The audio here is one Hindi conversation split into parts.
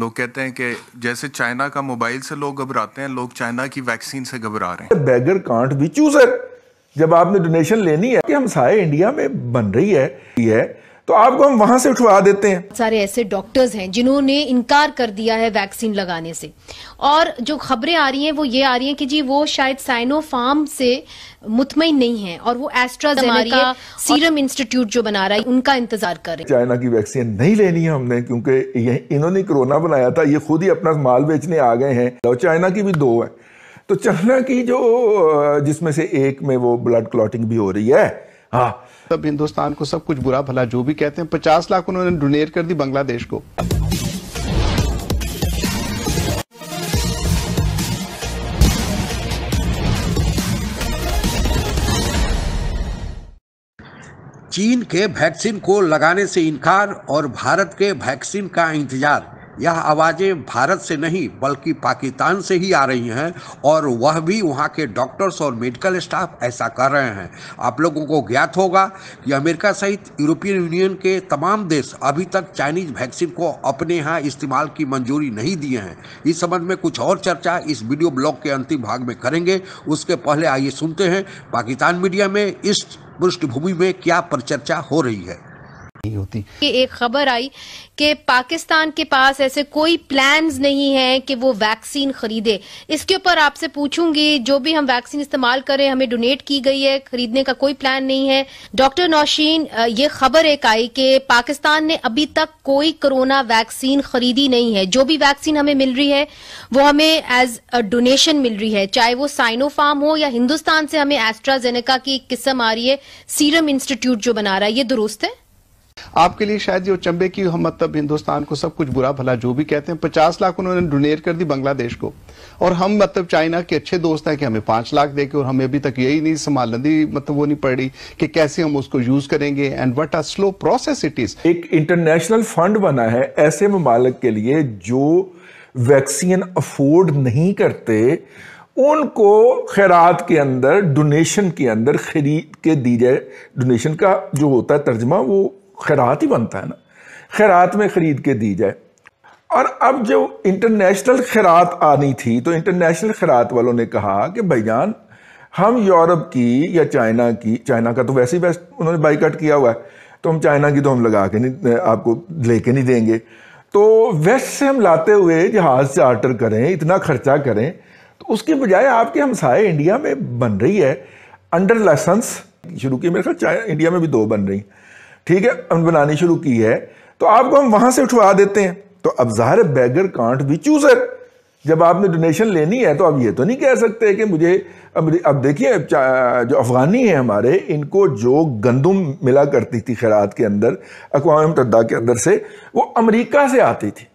लोग कहते हैं कि जैसे चाइना का मोबाइल से लोग घबराते हैं लोग चाइना की वैक्सीन से घबरा रहे हैं बैगर कांट भी चूजर जब आपने डोनेशन लेनी है कि हम सारे इंडिया में बन रही है ये है तो आपको हम वहां से उठवा देते हैं सारे ऐसे डॉक्टर्स हैं जिन्होंने इनकार कर दिया है वैक्सीन लगाने से और जो खबरें आ रही हैं वो ये आ रही हैं कि जी वो शायद साइनोफार्म से मुतमिन नहीं है और वो एस्ट्राजेनेका सीरम इंस्टीट्यूट जो बना रहा है उनका इंतजार कर रहे हैं चाइना की वैक्सीन नहीं लेनी है हमने क्योंकि इन्होंने कोरोना बनाया था ये खुद ही अपना माल बेचने आ गए हैं और चाइना की भी दो है तो चाइना की जो जिसमें से एक में वो ब्लड क्लॉटिंग भी हो रही है हाँ सब हिंदुस्तान को सब कुछ बुरा भला जो भी कहते हैं पचास लाख उन्होंने डोनेट कर दी बांग्लादेश को चीन के वैक्सीन को लगाने से इनकार और भारत के वैक्सीन का इंतजार यह आवाज़ें भारत से नहीं बल्कि पाकिस्तान से ही आ रही हैं और वह भी वहाँ के डॉक्टर्स और मेडिकल स्टाफ ऐसा कर रहे हैं आप लोगों को ज्ञात होगा कि अमेरिका सहित यूरोपियन यूनियन के तमाम देश अभी तक चाइनीज वैक्सीन को अपने यहाँ इस्तेमाल की मंजूरी नहीं दिए हैं इस संबंध में कुछ और चर्चा इस वीडियो ब्लॉग के अंतिम भाग में करेंगे उसके पहले आइए सुनते हैं पाकिस्तान मीडिया में इस पृष्ठभूमि में क्या परिचर्चा हो रही है नहीं होती कि एक खबर आई कि पाकिस्तान के पास ऐसे कोई प्लान्स नहीं है कि वो वैक्सीन खरीदे इसके ऊपर आपसे पूछूंगी जो भी हम वैक्सीन इस्तेमाल करें हमें डोनेट की गई है खरीदने का कोई प्लान नहीं है डॉक्टर नौशीन ये खबर एक आई कि पाकिस्तान ने अभी तक कोई कोरोना वैक्सीन खरीदी नहीं है जो भी वैक्सीन हमें मिल रही है वो हमें एज डोनेशन मिल रही है चाहे वो साइनोफार्म हो या हिंदुस्तान से हमें एस्ट्राजेनेका की एक किस्म आ रही है सीरम इंस्टीट्यूट जो बना रहा है ये दुरुस्त है आपके लिए शायद ये चंबे की हम मतलब हिंदुस्तान को सब कुछ बुरा भला जो भी कहते हैं पचास लाख उन्होंने डोनेट कर दी बांग्लादेश को और हम मतलब चाइना के अच्छे दोस्त हैं कि हमें पांच लाख देके और हमें अभी तक यही नहीं संभालनी मतलब वो नहीं पड़ी कि कैसे हम उसको यूज करेंगे and what are slow process it is एक इंटरनेशनल फंड बना है ऐसे ममालक के लिए जो वैक्सीन अफोर्ड नहीं करते उनको खैरात के अंदर डोनेशन के अंदर खरीद के दी जाए डोनेशन का जो होता है तर्जमा वो खैरात ही बनता है ना खैरात में ख़रीद के दी जाए और अब जो इंटरनेशनल खैरात आनी थी तो इंटरनेशनल खैरात वालों ने कहा कि भाईजान हम यूरोप की या चाइना की चाइना का तो वैसे ही बेस्ट उन्होंने बाईकट किया हुआ है तो हम चाइना की तो हम लगा के नहीं आपको ले के नहीं देंगे तो वेस्ट से हम लाते हुए जहाज़ चार्टर करें इतना खर्चा करें तो उसके बजाय आपके हमसाए इंडिया में बन रही है अंडर लाइसेंस शुरू की मेरे ख्याल इंडिया में भी दो बन रही हैं ठीक है बनानी शुरू की है तो आपको हम वहां से उठवा देते हैं तो अब जाहिर बैगर कांट भी चूजर जब आपने डोनेशन लेनी है तो अब ये तो नहीं कह सकते कि मुझे अब, अब देखिए जो अफ़गानी है हमारे इनको जो गंदम मिला करती थी खैरात के अंदर अकवा मुतदा के अंदर से वो अमेरिका से आती थी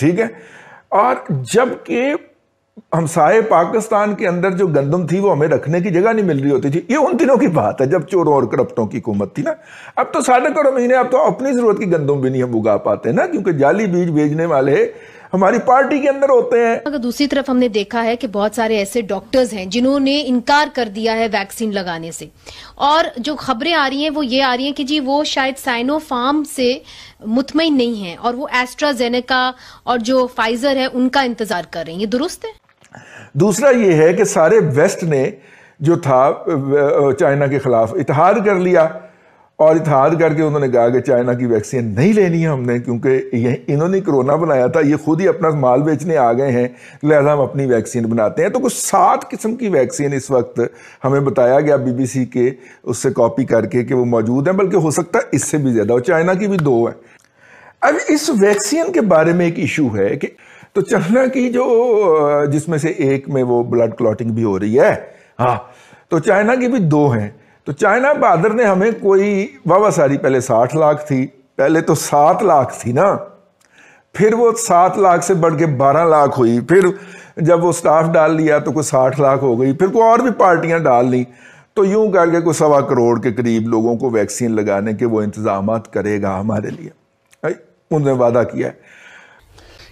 ठीक है और जबकि हमसाए पाकिस्तान के अंदर जो गंदम थी वो हमें रखने की जगह नहीं मिल रही होती थी ये उन दिनों की बात है जब चोरों और करप्टों की हुकूमत थी ना अब तो साढ़े करोड़ महीने अब तो अपनी ज़रूरत की गंदम भी नहीं हम उगा पाते ना क्योंकि जाली बीज भेजने वाले हमारी पार्टी के अंदर होते हैं अगर दूसरी तरफ हमने देखा है कि बहुत सारे ऐसे डॉक्टर्स हैं जिन्होंने इनकार कर दिया है वैक्सीन लगाने से और जो खबरें आ रही हैं वो ये आ रही हैं कि जी वो शायद साइनोफार्म से मुतमिन नहीं है और वो एस्ट्राजेनेका और जो फाइजर है उनका इंतजार कर रहे हैं ये दुरुस्त है दूसरा ये है कि सारे वेस्ट ने जो था चाइना के ख़िलाफ़ इतिहाद कर लिया और इतिहाद करके उन्होंने कहा कि चाइना की वैक्सीन नहीं लेनी है हमने क्योंकि ये इन्होंने कोरोना बनाया था ये खुद ही अपना माल बेचने आ गए हैं लिहाजा हम अपनी वैक्सीन बनाते हैं तो कुछ सात किस्म की वैक्सीन इस वक्त हमें बताया गया बीबीसी के उससे कॉपी करके कि वो मौजूद हैं बल्कि हो सकता है इससे भी ज़्यादा और चाइना की भी दो हैं अब इस वैक्सीन के बारे में एक इशू है कि तो चलना की जो जिसमें से एक में वो ब्लड क्लॉटिंग भी हो रही है हाँ तो चाइना की भी दो हैं तो चाइना बहादुर ने हमें कोई वावा सारी पहले साठ लाख थी पहले तो सात लाख थी ना फिर वो सात लाख से बढ़ के बारह लाख हुई फिर जब वो स्टाफ डाल लिया तो कोई साठ लाख हो गई फिर कोई और भी पार्टियां डाल ली तो यूं करके कोई सवा करोड़ के करीब लोगों को वैक्सीन लगाने के वो इंतज़ाम करेगा हमारे लिए उन्होंने वादा किया है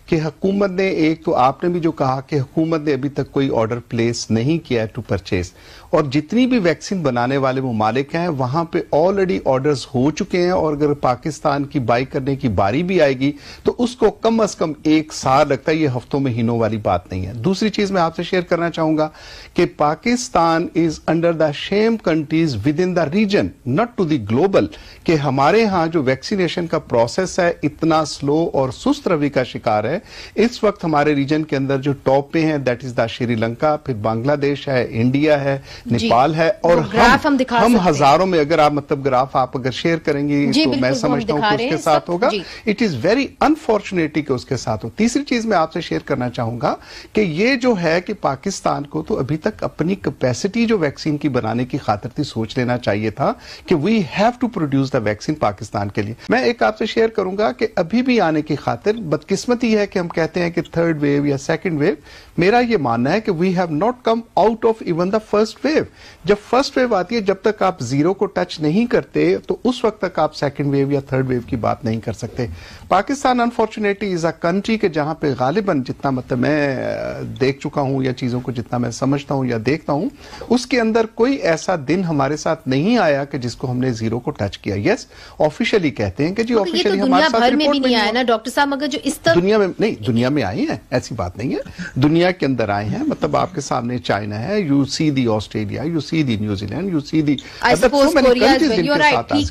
कि हुकूमत ने एक तो आपने भी जो कहा कि हुकूमत ने अभी तक कोई ऑर्डर प्लेस नहीं किया है टू परचेज और जितनी भी वैक्सीन बनाने वाले ममालिक हैं वहां पे ऑलरेडी ऑर्डर्स हो चुके हैं और अगर पाकिस्तान की बाई करने की बारी भी आएगी तो उसको कम अज कम एक साल लगता है ये हफ्तों महीनों वाली बात नहीं है दूसरी चीज मैं आपसे शेयर करना चाहूंगा कि Pakistan is under the shame countries within the region not to the global कि हमारे यहां जो वैक्सीनेशन का प्रोसेस है इतना स्लो और सुस्त रवि का शिकार है है इस वक्त हमारे रीजन के अंदर जो टॉप पे हैं दैट इज द श्रीलंका फिर बांग्लादेश है इंडिया है नेपाल है और ग्राफ हम हम, हम हजारों में अगर आप मतलब ग्राफ आप अगर शेयर करेंगे तो मैं समझता हूँ उसके साथ होगा इट इज वेरी अनफॉर्चुनेटली कि उसके साथ हो तीसरी चीज मैं आपसे शेयर करना चाहूंगा कि ये जो है कि पाकिस्तान को तो अभी तक अपनी कैपेसिटी जो वैक्सीन की बनाने की खातर थी सोच लेना चाहिए था कि we have to produce the vaccine Pakistan के लिए मैं एक आपसे शेयर करूंगा कि अभी भी आने की खातिर बदकिस्मती है कि हम कहते हैं कि थर्ड वेव या सेकंड वेव मेरा ये मानना है कि we have not come out of even the first wave जब फर्स्ट वेव आती है जब तक आप जीरो को टच नहीं करते तो उस वक्त तक आप सेकंड वेव या थर्ड वेव की बात नहीं कर सकते Pakistan unfortunately is a country के जहां पे गालिबन जितना मतलब मैं देख चुका हूं या चीजों को जितना मैं समझता हूं या देखता हूं उसके अंदर कोई ऐसा दिन हमारे साथ नहीं आया कि जिसको हमने जीरो को टच किया यस yes, ऑफिशियली कहते हैं कि जी ऑफिशियली तो हमारे साथ में भी नहीं आया ना डॉक्टर साहब मगर जो इस तरह दुनिया में नहीं दुनिया में आई हैं ऐसी बात नहीं है दुनिया के अंदर आए हैं मतलब आपके सामने चाइना है you see the Australia you see the New Zealand you see the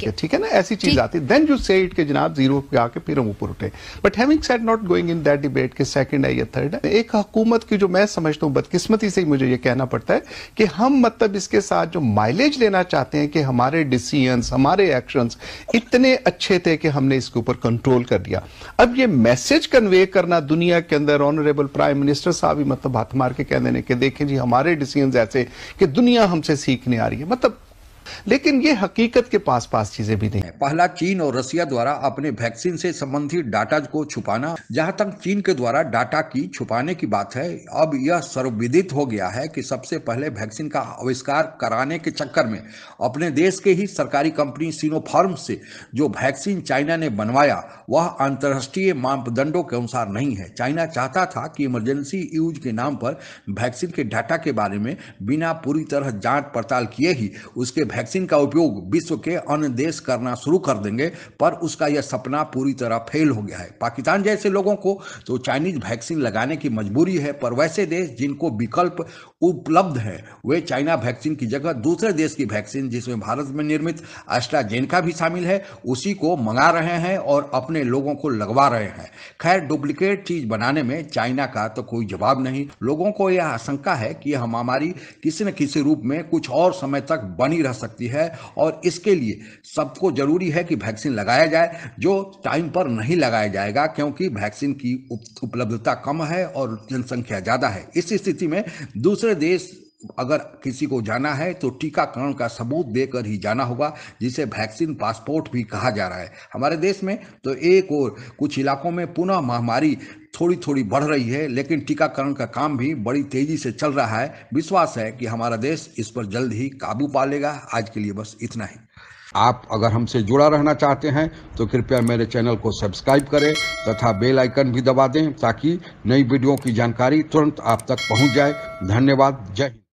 ठीक है ना ऐसी चीज आती है देन यू से इट के जनाब जीरो पे आके फिर हम ऊपर उठे but having said not going in that debate के सेकंड है या थर्ड है एक हुकूमत की जो मैं समझता हूँ बदकिस्मती से मुझे ये कहना पड़ता है कि हम मतलब इसके साथ जो माइलेज लेना चाहते हैं कि हमारे डिसीजन हमारे एक्शन इतने अच्छे थे कि हमने इसके ऊपर कंट्रोल कर दिया अब ये मैसेज कन्वे कर करना दुनिया के अंदर ऑनरेबल प्राइम मिनिस्टर साहब ही मतलब हाथ मार के कह देने के देखें जी हमारे डिसीजन ऐसे कि दुनिया हमसे सीखने आ रही है मतलब लेकिन ये हकीकत के पास पास चीजें भी नहीं पहला चीन और रसिया द्वारा अपने वैक्सीन से संबंधित डाटा को छुपाना जहां तक चीन के द्वारा डाटा की छुपाने की बात है अब यह सर्वविदित हो गया है कि सबसे पहले वैक्सीन का आविष्कार कराने के चक्कर में अपने देश के ही सरकारी कंपनी सीनोफार्म से जो वैक्सीन चाइना ने बनवाया वह अंतर्राष्ट्रीय मापदंडों के अनुसार नहीं है चाइना चाहता था कि इमरजेंसी यूज के नाम पर वैक्सीन के डाटा के बारे में बिना पूरी तरह जांच पड़ताल किए ही उसके वैक्सीन का उपयोग विश्व के अन्य देश करना शुरू कर देंगे पर उसका यह सपना पूरी तरह फेल हो गया है पाकिस्तान जैसे लोगों को तो चाइनीज वैक्सीन लगाने की मजबूरी है पर वैसे देश जिनको विकल्प उपलब्ध है वे चाइना वैक्सीन की जगह दूसरे देश की वैक्सीन जिसमें भारत में निर्मित अस्ट्राजेनका भी शामिल है उसी को मंगा रहे हैं और अपने लोगों को लगवा रहे हैं खैर डुप्लीकेट चीज बनाने में चाइना का तो कोई जवाब नहीं लोगों को यह आशंका है कि यह महामारी किसी न किसी रूप में कुछ और समय तक बनी रह सके सकती है और इसके लिए सबको जरूरी है कि वैक्सीन लगाया जाए जो टाइम पर नहीं लगाया जाएगा क्योंकि वैक्सीन की उपलब्धता कम है और जनसंख्या ज़्यादा है इस स्थिति में दूसरे देश अगर किसी को जाना है तो टीकाकरण का सबूत देकर ही जाना होगा जिसे वैक्सीन पासपोर्ट भी कहा जा रहा है हमारे देश में तो एक और कुछ इलाकों में पुनः महामारी थोड़ी थोड़ी बढ़ रही है लेकिन टीकाकरण का काम भी बड़ी तेजी से चल रहा है विश्वास है कि हमारा देश इस पर जल्द ही काबू पा लेगा आज के लिए बस इतना ही आप अगर हमसे जुड़ा रहना चाहते हैं तो कृपया मेरे चैनल को सब्सक्राइब करें तथा बेल आइकन भी दबा दें ताकि नई वीडियो की जानकारी तुरंत आप तक पहुंच जाए धन्यवाद जय हिंद